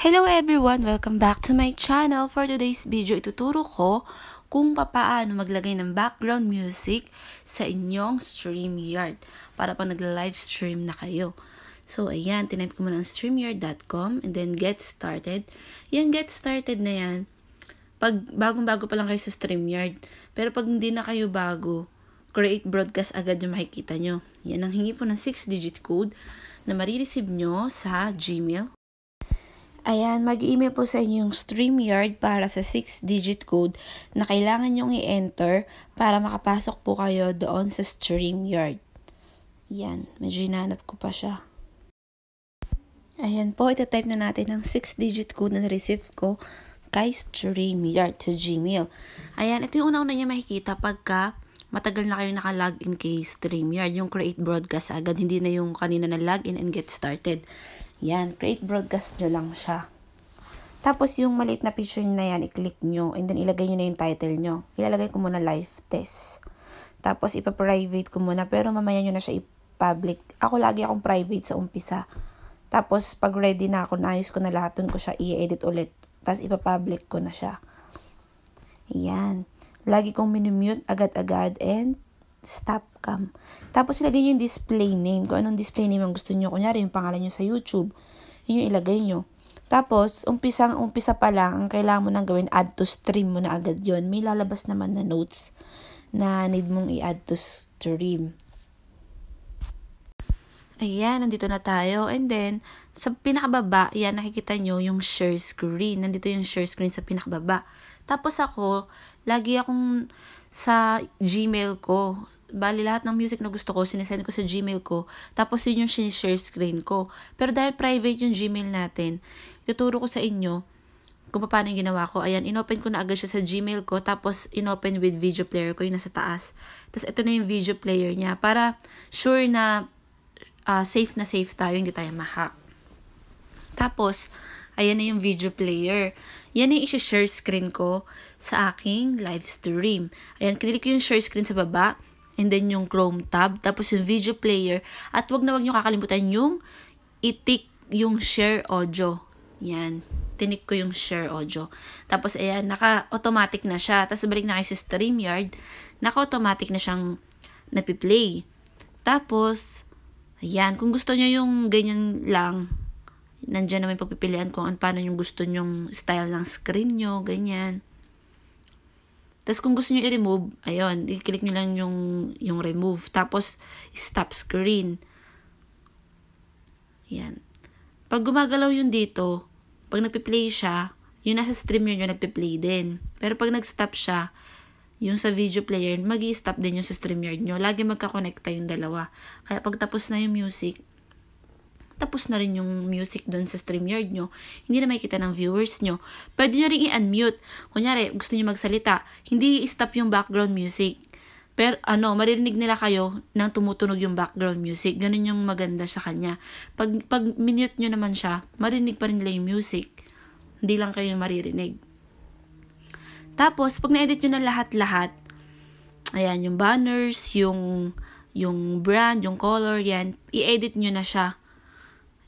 Hello everyone! Welcome back to my channel. For today's video, ituturo ko kung paano maglagay ng background music sa inyong StreamYard para pa nagla-live stream na kayo. So, ayan, tinype ko muna ang StreamYard.com and then Get Started. Yan, Get Started na yan, pag bagong-bago pa lang kayo sa StreamYard, pero pag hindi na kayo bago, create broadcast agad yung makikita nyo. Yan ang hingi po ng 6-digit code na marireceive nyo sa Gmail Ayan, mag-email po sa inyo yung StreamYard para sa 6-digit code na kailangan nyong i-enter para makapasok po kayo doon sa StreamYard. Yan, medyo hinanap ko pa siya. Ayan po, type na natin ang 6-digit code na na-receive ko kay StreamYard sa Gmail. Ayan, ito yung una-una niya makikita pagka matagal na kayo naka log in kay StreamYard. Yung create broadcast agad, hindi na yung kanina na log in and get started. Yan, create broadcast nyo lang siya. Tapos yung maliit na picture nyo na yan, i-click nyo and then ilagay nyo na yung title nyo. Ilalagay ko muna live test. Tapos ipa-private ko muna pero mamaya nyo na siya i-public. Ako lagi akong private sa umpisa. Tapos pag ready na ako, naayos ko na lahat, dun ko siya i-edit ulit. Tapos ipa-public ko na siya. Ayan. Lagi kong minumute agad-agad and stop cam. Tapos ilagay nyo yung display name. Kung anong display name ang gusto nyo. Kunyari yung pangalan nyo sa YouTube. Yun yung ilagay nyo. Tapos, umpisang umpisa pa lang, ang kailangan mo nang gawin, add to stream mo na agad yon May lalabas naman na notes na need mong i-add to stream. Ayan, nandito na tayo. And then, sa pinakababa, yan, nakikita nyo yung share screen. Nandito yung share screen sa pinakababa. Tapos ako, lagi akong sa Gmail ko. Bali, lahat ng music na gusto ko, sinesend ko sa Gmail ko. Tapos, yun yung sinishare screen ko. Pero dahil private yung Gmail natin, tuturo ko sa inyo kung paano yung ginawa ko. Ayan, inopen ko na agad siya sa Gmail ko. Tapos, inopen with video player ko, yung nasa taas. Tapos, ito na yung video player niya. Para sure na uh, safe na safe tayo, hindi tayo mahack. Tapos, Ayan na yung video player. Yan yung isi-share screen ko sa aking live stream. Ayan, kinilik ko yung share screen sa baba and then yung Chrome tab, tapos yung video player. At wag na wag nyo kakalimutan yung itik yung share audio. Yan. Tinik ko yung share audio. Tapos, ayan, naka-automatic na siya. Tapos, balik na kayo sa StreamYard. Naka-automatic na siyang napiplay. Tapos, ayan, kung gusto nyo yung ganyan lang, nandiyan naman papipilian kung paano yung gusto nyong style ng screen nyo, ganyan. Tapos kung gusto nyo i-remove, ayun, i-click nyo lang yung, yung remove. Tapos, stop screen. Yan. Pag gumagalaw yun dito, pag nagpiplay siya, yung nasa stream yun yung nagpiplay din. Pero pag nag-stop siya, yung sa video player, mag stop din yung sa StreamYard nyo. Lagi magkakonekta yung dalawa. Kaya pag tapos na yung music, tapos na rin yung music doon sa StreamYard nyo. Hindi na makikita ng viewers nyo. Pwede nyo rin i-unmute. Kunyari, gusto nyo magsalita, hindi i-stop yung background music. Pero ano, maririnig nila kayo nang tumutunog yung background music. Ganun yung maganda sa kanya. Pag, pag minute nyo naman siya, marinig pa rin nila yung music. Hindi lang kayo maririnig. Tapos, pag na-edit nyo na lahat-lahat, ayan, yung banners, yung yung brand, yung color, yan, i-edit nyo na siya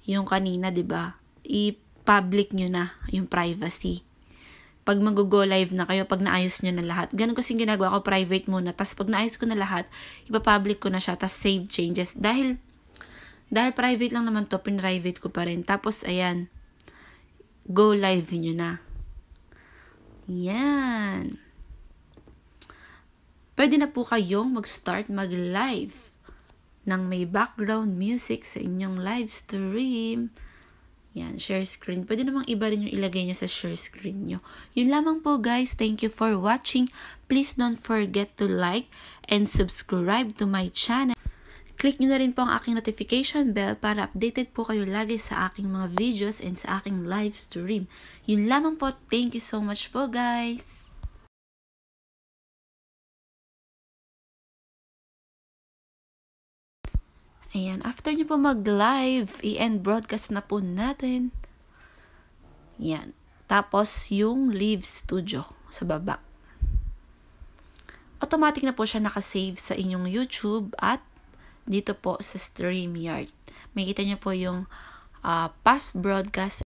yung kanina, 'di ba? I-public nyo na yung privacy. Pag mag-go live na kayo, pag naayos nyo na lahat. Ganun kasi ginagawa ko, private muna. Tapos pag naayos ko na lahat, ipapublic ko na siya. Tapos save changes. Dahil, dahil private lang naman to, private ko pa rin. Tapos, ayan, go live nyo na. Yan. Pwede na po kayong mag-start mag-live ng may background music sa inyong live stream. Yan, share screen. Pwede namang iba rin yung ilagay nyo sa share screen nyo. Yun lamang po guys. Thank you for watching. Please don't forget to like and subscribe to my channel. Click nyo na rin po ang aking notification bell para updated po kayo lagi sa aking mga videos and sa aking live stream. Yun lamang po. Thank you so much po guys. Ayan, after nyo po mag-live, i-end broadcast na po natin. Yan. Tapos, yung Live Studio sa baba. Automatic na po siya nakasave sa inyong YouTube at dito po sa StreamYard. May kita nyo po yung uh, past broadcast